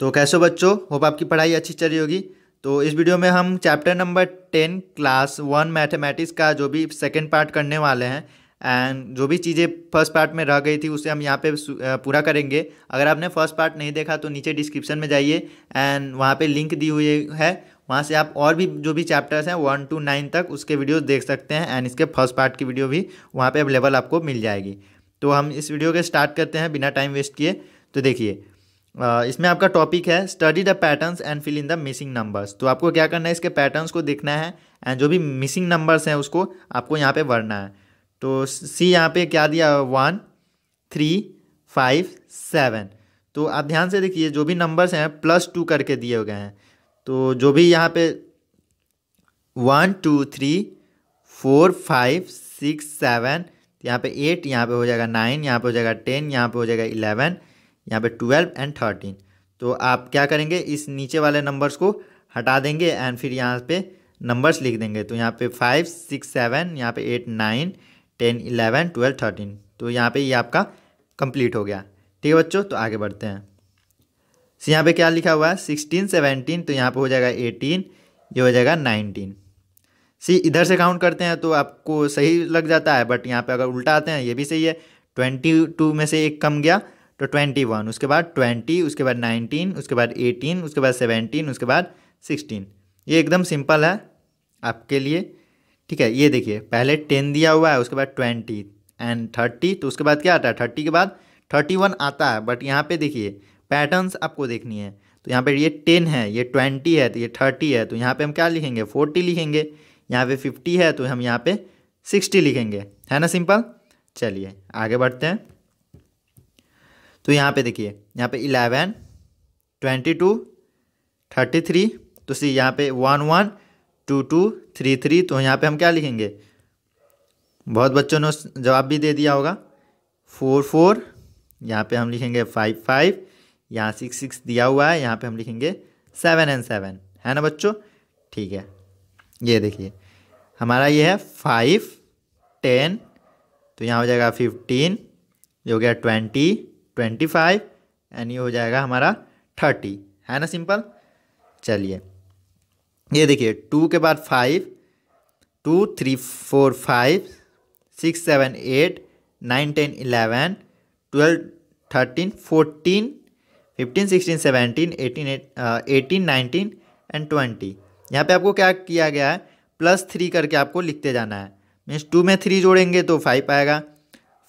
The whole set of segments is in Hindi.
तो कैसे बच्चों होप आपकी पढ़ाई अच्छी चल रही होगी तो इस वीडियो में हम chapter number ten class one mathematics का जो भी सेकेंड पार्ट करने वाले हैं एंड जो भी चीज़ें फर्स्ट पार्ट में रह गई थी उसे हम यहाँ पे पूरा करेंगे अगर आपने फर्स्ट पार्ट नहीं देखा तो नीचे डिस्क्रिप्शन में जाइए एंड वहाँ पे लिंक दी हुई है वहाँ से आप और भी जो भी चैप्टर्स हैं वन टू नाइन तक उसके वीडियोस देख सकते हैं एंड इसके फर्स्ट पार्ट की वीडियो भी वहाँ पर अवेलेबल आपको मिल जाएगी तो हम इस वीडियो के स्टार्ट करते हैं बिना टाइम वेस्ट किए तो देखिए इसमें आपका टॉपिक है study the patterns and fill in the missing numbers तो आपको क्या करना है इसके पैटर्न्स को देखना है एंड जो भी मिसिंग नंबर्स हैं उसको आपको यहाँ पे भरना है तो सी यहाँ पे क्या दिया वन थ्री फाइव सेवन तो आप ध्यान से देखिए जो भी नंबर्स हैं प्लस टू करके दिए गए हैं तो जो भी यहाँ पे one two three four five six seven यहाँ पे एट यहाँ पे हो जाएगा नाइन यहाँ पे हो जाएगा टेन यहाँ पे हो जाएगा इलेवन यहाँ पे ट्वेल्व एंड थर्टीन तो आप क्या करेंगे इस नीचे वाले नंबर्स को हटा देंगे एंड फिर यहाँ पे नंबर्स लिख देंगे तो यहाँ पे फाइव सिक्स सेवन यहाँ पे eight nine ten eleven twelve thirteen तो यहाँ पे ये आपका कंप्लीट हो गया ठीक है बच्चों तो आगे बढ़ते हैं सो यहाँ पे क्या लिखा हुआ है सिक्सटीन सेवनटीन तो यहाँ पे हो जाएगा एटीन ये हो जाएगा नाइनटीन सी इधर से काउंट करते हैं तो आपको सही लग जाता है बट यहाँ पे अगर उल्टा आते हैं ये भी सही है ट्वेंटी टू में से एक कम गया तो ट्वेंटी वन उसके बाद ट्वेंटी उसके बाद नाइनटीन उसके बाद एटीन उसके बाद सेवेंटीन उसके बाद सिक्सटीन ये एकदम सिंपल है आपके लिए ठीक है ये देखिए पहले टेन दिया हुआ है उसके बाद ट्वेंटी एंड थर्टी तो उसके बाद क्या आता है थर्टी के बाद थर्टी वन आता है बट यहाँ पे देखिए पैटर्न्स आपको देखनी है तो यहाँ पे ये टेन है ये ट्वेंटी है तो ये थर्टी है तो यहाँ पे हम क्या लिखेंगे फोर्टी लिखेंगे यहाँ पे फिफ्टी है तो हम यहाँ पे सिक्सटी लिखेंगे है ना सिंपल चलिए आगे बढ़ते हैं तो यहाँ पे देखिए यहाँ पे eleven twenty two thirty three तो सी यहाँ पे one one two two three three तो यहाँ पे हम क्या लिखेंगे बहुत बच्चों ने जवाब भी दे दिया होगा फोर फोर यहाँ पे हम लिखेंगे फाइव फाइव यहाँ सिक्स सिक्स दिया हुआ है यहाँ पे हम लिखेंगे सेवन एंड सेवन है ना बच्चों ठीक है ये देखिए हमारा ये है फाइव टेन तो यहाँ हो जाएगा फिफ्टीन ये हो गया ट्वेंटी ट्वेंटी फाइव एंड ये हो जाएगा हमारा थर्टी है ना सिंपल चलिए ये देखिए टू के बाद five two three four five six seven eight nine ten eleven twelve thirteen fourteen fifteen sixteen seventeen eighteen eighteen nineteen and twenty यहाँ पे आपको क्या किया गया है प्लस थ्री करके आपको लिखते जाना है मीन्स टू में थ्री जोड़ेंगे तो फाइव आएगा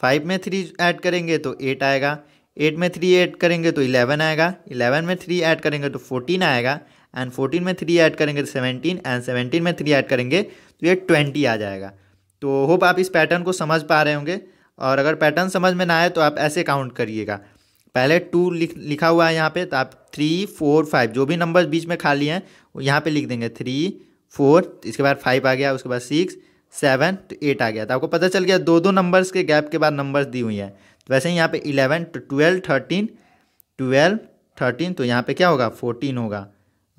फाइव में थ्री ऐड करेंगे तो एट आएगा एट में थ्री ऐड करेंगे तो इलेवन आएगा इलेवन में थ्री ऐड करेंगे तो फोर्टीन आएगा एंड फोर्टीन में थ्री ऐड करेंगे तो सेवनटीन एंड सेवनटीन में थ्री ऐड करेंगे तो ये ट्वेंटी आ जाएगा तो होप आप इस पैटर्न को समझ पा रहे होंगे और अगर पैटर्न समझ में ना आए तो आप ऐसे काउंट करिएगा पहले टू लिख लिखा हुआ है यहाँ पे तो आप थ्री फोर फाइव जो भी नंबर बीच में खाली हैं वो यहाँ पे लिख देंगे थ्री फोर इसके बाद फाइव आ गया उसके बाद सिक्स सेवन टू एट आ गया था आपको पता चल गया दो दो नंबर्स के गैप के बाद नंबर्स दी हुई हैं तो वैसे ही यहाँ पे इलेवन तो ट्वेल्व थर्टीन ट्वेल्व थर्टीन तो यहाँ पे क्या होगा फोर्टीन होगा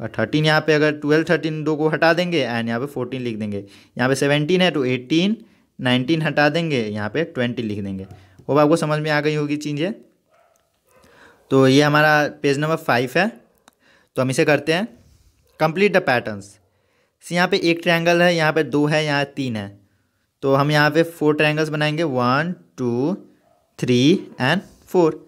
और थर्टीन यहाँ पे अगर ट्वेल्व थर्टीन दो को हटा देंगे एंड यहाँ पे फोर्टीन लिख देंगे यहाँ पे सेवनटीन है तो एटीन नाइनटीन हटा देंगे यहाँ पे ट्वेंटी लिख देंगे वो आपको समझ में आ गई होगी चीज़ें तो ये हमारा पेज नंबर फाइव है तो हम इसे करते हैं कंप्लीट द पैटर्न्स यहाँ पे एक ट्रायंगल है यहाँ पे दो है यहाँ तीन है तो हम यहाँ पे फोर ट्रायंगल्स बनाएंगे one two three and four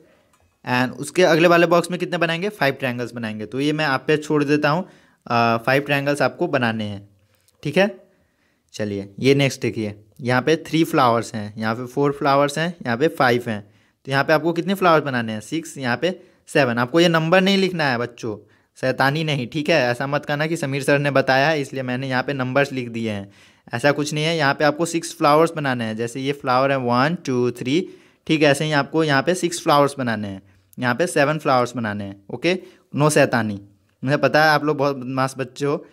and उसके अगले वाले बॉक्स में कितने बनाएंगे फाइव ट्रायंगल्स बनाएंगे तो ये मैं आप पे छोड़ देता हूँ फाइव uh, ट्रायंगल्स आपको बनाने हैं ठीक है चलिए ये नेक्स्ट देखिए यहाँ पे थ्री फ्लावर्स हैं यहाँ पे फोर फ्लावर्स हैं यहाँ पे फाइव हैं तो यहाँ पे आपको कितने फ्लावर्स बनाने हैं सिक्स यहाँ पे सेवन आपको ये नंबर नहीं लिखना है बच्चों शैतानी नहीं ठीक है ऐसा मत करना कि समीर सर ने बताया है इसलिए मैंने यहाँ पे नंबर्स लिख दिए हैं ऐसा कुछ नहीं है यहाँ पे आपको सिक्स फ्लावर्स बनाने हैं जैसे ये फ्लावर है वन टू थ्री ठीक ऐसे ही आपको यहाँ पे सिक्स फ्लावर्स बनाने हैं यहाँ पे सेवन फ्लावर्स बनाने हैं ओके नो सैतानी मुझे पता है आप लोग बहुत बदमाश बच्चे हो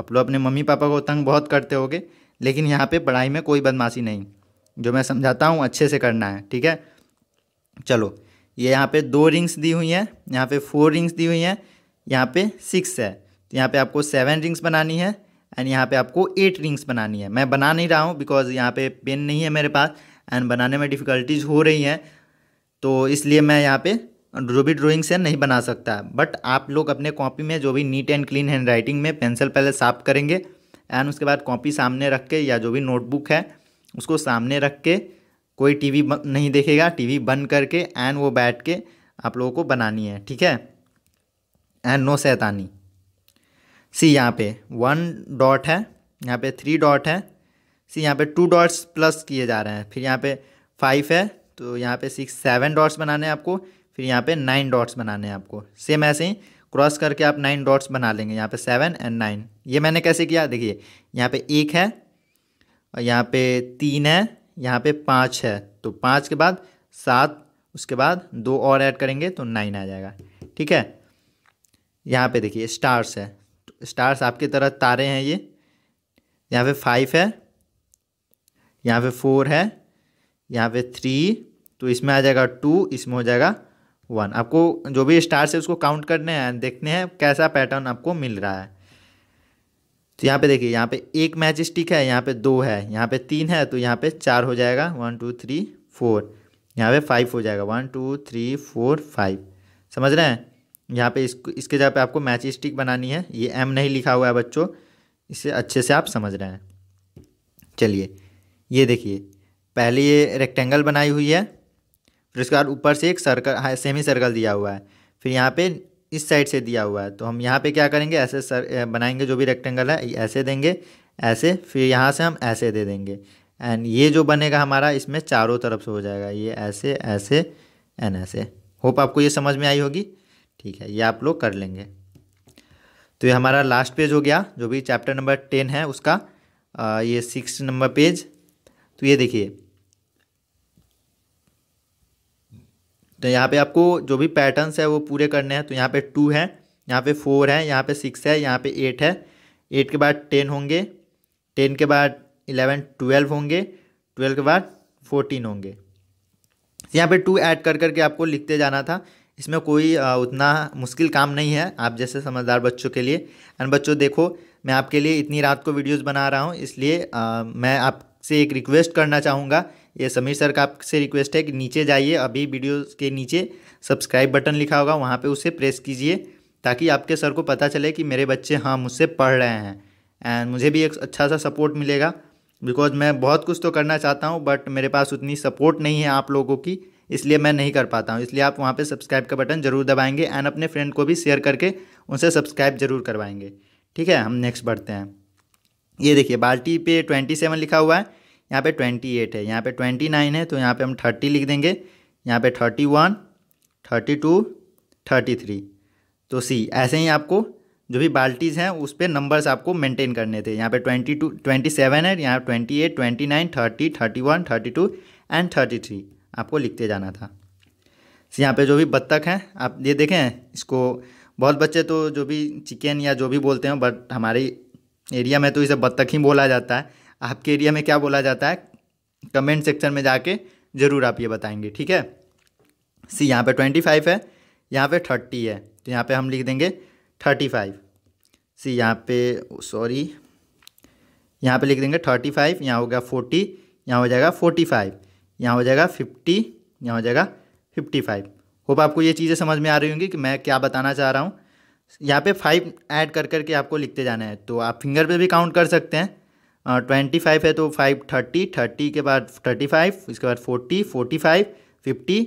आप लोग अपने मम्मी पापा को तंग बहुत करते हो लेकिन यहाँ पर पढ़ाई में कोई बदमाशी नहीं जो मैं समझाता हूँ अच्छे से करना है ठीक है चलो ये यहाँ पर दो रिंग्स दी हुई हैं यहाँ पर फोर रिंग्स दी हुई हैं यहाँ पे सिक्स है तो यहाँ पे आपको सेवन रिंग्स बनानी है एंड यहाँ पे आपको एट रिंग्स बनानी है मैं बना नहीं रहा हूँ बिकॉज यहाँ पे पेन नहीं है मेरे पास एंड बनाने में डिफ़िकल्टीज हो रही हैं तो इसलिए मैं यहाँ पे जो भी ड्रॉइंग्स है नहीं बना सकता बट आप लोग अपने कॉपी में जो भी neat and clean handwriting में पेंसिल पहले साफ करेंगे एंड उसके बाद कॉपी सामने रख के या जो भी नोटबुक है उसको सामने रख के कोई टीवी नहीं देखेगा टीवी बंद करके एंड वो बैठ के आप लोगों को बनानी है ठीक है एंड नो सैतानी सी यहाँ पे वन डॉट है यहाँ पे थ्री डॉट है सी यहाँ पे टू डॉट्स प्लस किए जा रहे हैं फिर यहाँ पे फाइव है तो यहाँ पे सिक्स सेवन डॉट्स बनाने हैं आपको फिर यहाँ पे नाइन डॉट्स बनाने हैं आपको सेम ऐसे ही क्रॉस करके आप नाइन डॉट्स बना लेंगे यहाँ पे सेवन एंड नाइन ये मैंने कैसे किया देखिए यहाँ पे एक है और यहाँ पे तीन है यहाँ पे पाँच है तो पाँच के बाद सात उसके बाद दो और ऐड करेंगे तो नाइन आ जाएगा ठीक है यहाँ पे देखिए स्टार्स है स्टार्स आपकी तरह तारे हैं ये यहाँ पे फाइव है यहाँ पे फोर है यहाँ पे थ्री तो इसमें आ जाएगा टू इसमें हो जाएगा वन आपको जो भी स्टार्स है उसको काउंट करने हैं देखने हैं कैसा पैटर्न आपको मिल रहा है तो यहाँ पे देखिए यहाँ पे एक मैच स्टिक है यहाँ पे दो है यहाँ पे तीन है तो यहाँ पे चार हो जाएगा वन टू थ्री फोर यहाँ पे फाइव हो जाएगा one two three four five समझ रहे हैं यहाँ पे इसको इसके जगह पे आपको मैच स्टिक बनानी है ये एम नहीं लिखा हुआ है बच्चों इसे अच्छे से आप समझ रहे हैं चलिए ये देखिए पहले ये रेक्टेंगल बनाई हुई है फिर उसके बाद ऊपर से एक सर्कल हाँ सेमी सर्कल दिया हुआ है फिर यहाँ पे इस साइड से दिया हुआ है तो हम यहाँ पे क्या करेंगे ऐसे सर बनाएंगे जो भी रेक्टेंगल है ऐसे देंगे ऐसे फिर यहाँ से हम ऐसे दे देंगे एंड ये जो बनेगा हमारा इसमें चारों तरफ से हो जाएगा ये ऐसे ऐसे एंड ऐसे होप आपको ये समझ में आई होगी ठीक है ये आप लोग कर लेंगे तो ये हमारा लास्ट पेज हो गया जो भी चैप्टर नंबर टेन है उसका आ, ये सिक्स नंबर पेज तो ये देखिए तो यहाँ पे आपको जो भी पैटर्न्स है वो पूरे करने हैं तो यहाँ पे टू है यहाँ पे फोर है यहाँ पे सिक्स है यहाँ पे एट है एट के बाद टेन होंगे टेन के बाद इलेवन ट्वेल्व होंगे ट्वेल्व के बाद फोर्टीन होंगे यहाँ पे टू ऐड कर करके आपको लिखते जाना था इसमें कोई उतना मुश्किल काम नहीं है आप जैसे समझदार बच्चों के लिए एंड बच्चों देखो मैं आपके लिए इतनी रात को वीडियोस बना रहा हूँ इसलिए मैं आपसे एक रिक्वेस्ट करना चाहूँगा ये समीर सर का आपसे रिक्वेस्ट है कि नीचे जाइए अभी वीडियोज़ के नीचे सब्सक्राइब बटन लिखा होगा वहाँ पे उसे प्रेस कीजिए ताकि आपके सर को पता चले कि मेरे बच्चे हाँ मुझसे पढ़ रहे हैं एंड मुझे भी एक अच्छा सा सपोर्ट मिलेगा बिकॉज मैं बहुत कुछ तो करना चाहता हूँ बट मेरे पास उतनी सपोर्ट नहीं है आप लोगों की इसलिए मैं नहीं कर पाता हूँ इसलिए आप वहाँ पर सब्सक्राइब का बटन जरूर दबाएंगे एंड अपने फ्रेंड को भी शेयर करके उनसे सब्सक्राइब जरूर करवाएंगे ठीक है हम नेक्स्ट बढ़ते हैं ये देखिए बाल्टी पे ट्वेंटी सेवन लिखा हुआ है यहाँ पे ट्वेंटी एट है यहाँ पे ट्वेंटी नाइन है तो यहाँ पे हम थर्टी लिख देंगे यहाँ पे thirty one thirty two thirty three तो सी ऐसे ही आपको जो भी बाल्टीज़ हैं उस पर नंबर्स आपको मेंटेन करने थे यहाँ पे ट्वेंटी टू ट्वेंटी सेवन है यहाँ twenty eight twenty nine thirty thirty one thirty two and thirty three आपको लिखते जाना था यहाँ पे जो भी बत्तख हैं आप ये देखें इसको बहुत बच्चे तो जो भी चिकन या जो भी बोलते हैं बट हमारे एरिया में तो इसे बत्तख ही बोला जाता है आपके एरिया में क्या बोला जाता है कमेंट सेक्शन में जाके ज़रूर आप ये बताएंगे ठीक है सी यहाँ पे ट्वेंटी फाइव है यहाँ पे थर्टी है तो यहाँ पे हम लिख देंगे थर्टी फाइव सी यहाँ पे सॉरी यहाँ पे लिख देंगे थर्टी फाइव यहाँ हो गया फोर्टी यहाँ हो जाएगा फोर्टी फाइव यहाँ हो जाएगा फिफ्टी यहाँ हो जाएगा फिफ्टी फाइव होप आपको ये चीज़ें समझ में आ रही होंगी कि मैं क्या बताना चाह रहा हूँ यहाँ पे फाइव ऐड कर करके आपको लिखते जाना है तो आप फिंगर पे भी काउंट कर सकते हैं ट्वेंटी फाइव है तो फाइव थर्टी थर्टी के बाद थर्टी फाइव इसके बाद फोर्टी फोर्टी फाइव फिफ्टी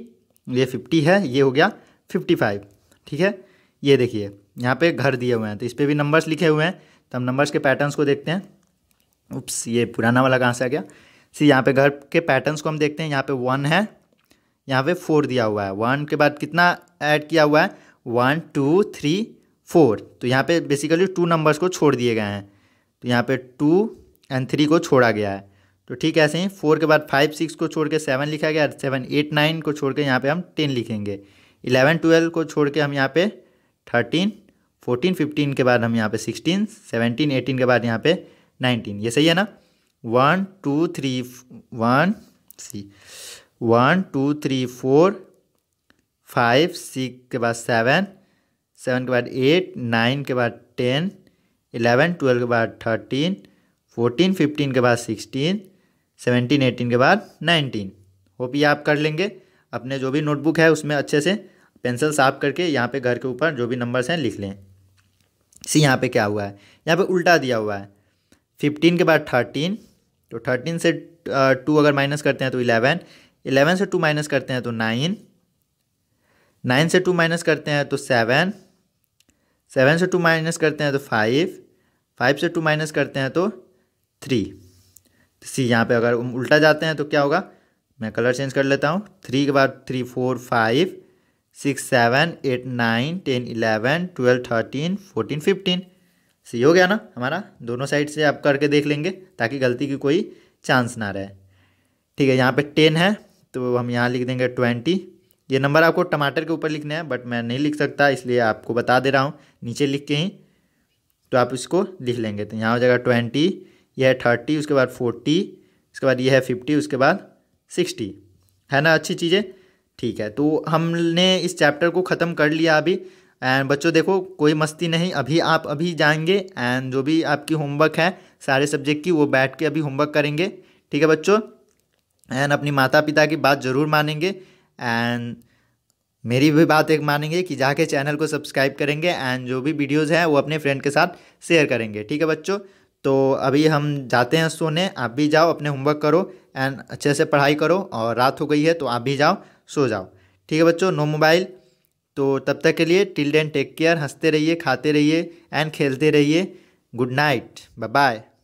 ये फिफ्टी है ये हो गया फिफ्टी फाइव ठीक है ये देखिए यहाँ पे घर दिए हुए हैं तो इस पर भी नंबर्स लिखे हुए हैं तो हम नंबर्स के पैटर्न्स को देखते हैं उप्स ये पुराना वाला कहाँ से आ गया सी यहाँ पे घर के पैटर्न्स को हम देखते हैं यहाँ पे वन है यहाँ पे फोर दिया हुआ है वन के बाद कितना ऐड किया हुआ है वन टू थ्री फोर तो यहाँ पे बेसिकली टू नंबर्स को छोड़ दिए गए हैं तो यहाँ पे टू एंड थ्री को छोड़ा गया है तो ठीक ऐसे ही फोर के बाद फाइव सिक्स को छोड़ के सेवन लिखा गया सेवन एट नाइन को छोड़ के यहाँ पर हम टेन लिखेंगे इलेवन ट्वेल्व को छोड़ के हम यहाँ पे थर्टीन फोर्टीन फिफ्टीन के बाद हम यहाँ पे सिक्सटीन सेवनटीन एटीन के बाद यहाँ पे नाइनटीन ये सही है ना one two three one see one two three four five six के बाद सेवन सेवन के बाद एट नाइन के बाद टेन एलेवन ट्वेल्व के बाद थर्टीन फोर्टीन फिफ्टीन के बाद सिक्सटीन सेवनटीन एटीन के बाद नाइनटीन होप ये आप कर लेंगे अपने जो भी नोटबुक है उसमें अच्छे से पेंसिल साफ करके यहाँ पे घर के ऊपर जो भी नंबर्स हैं लिख लें सी यहाँ पे क्या हुआ है यहाँ पे उल्टा दिया हुआ है फिफ्टीन के बाद थर्टीन तो थर्टीन से टू uh, अगर माइनस करते हैं तो इलेवन इलेवन से टू माइनस करते हैं तो नाइन नाइन से टू माइनस करते हैं तो सेवन सेवन से टू माइनस करते हैं तो फाइव फाइव से टू माइनस करते हैं तो थ्री सी तो यहाँ पे अगर उल्टा जाते हैं तो क्या होगा मैं कलर चेंज कर लेता हूँ थ्री के बाद three four five six seven eight nine ten eleven twelve thirteen fourteen fifteen सही हो गया ना हमारा दोनों साइड से आप करके देख लेंगे ताकि गलती की कोई चांस ना रहे ठीक है यहाँ पे टेन है तो हम यहाँ लिख देंगे ट्वेंटी ये नंबर आपको टमाटर के ऊपर लिखना है बट मैं नहीं लिख सकता इसलिए आपको बता दे रहा हूँ नीचे लिख के ही तो आप इसको लिख लेंगे तो यहाँ हो जाएगा ट्वेंटी यह है थर्टी उसके बाद फोर्टी उसके बाद यह है फिफ्टी उसके बाद सिक्सटी है ना अच्छी चीज़ें ठीक है तो हमने इस चैप्टर को ख़त्म कर लिया अभी एंड बच्चों देखो कोई मस्ती नहीं अभी आप अभी जाएंगे एंड जो भी आपकी होमवर्क है सारे सब्जेक्ट की वो बैठ के अभी होमवर्क करेंगे ठीक है बच्चों एंड अपनी माता पिता की बात ज़रूर मानेंगे एंड मेरी भी बात एक मानेंगे कि जाके चैनल को सब्सक्राइब करेंगे एंड जो भी वीडियोज़ हैं वो अपने फ्रेंड के साथ शेयर करेंगे ठीक है बच्चों तो अभी हम जाते हैं सोने आप भी जाओ अपने होमवर्क करो एंड अच्छे से पढ़ाई करो और रात हो गई है तो आप भी जाओ सो जाओ ठीक है बच्चों नो मोबाइल तो तब तक के लिए टिल देन टेक केयर हंसते रहिए खाते रहिए एंड खेलते रहिए गुड नाइट बाय बाय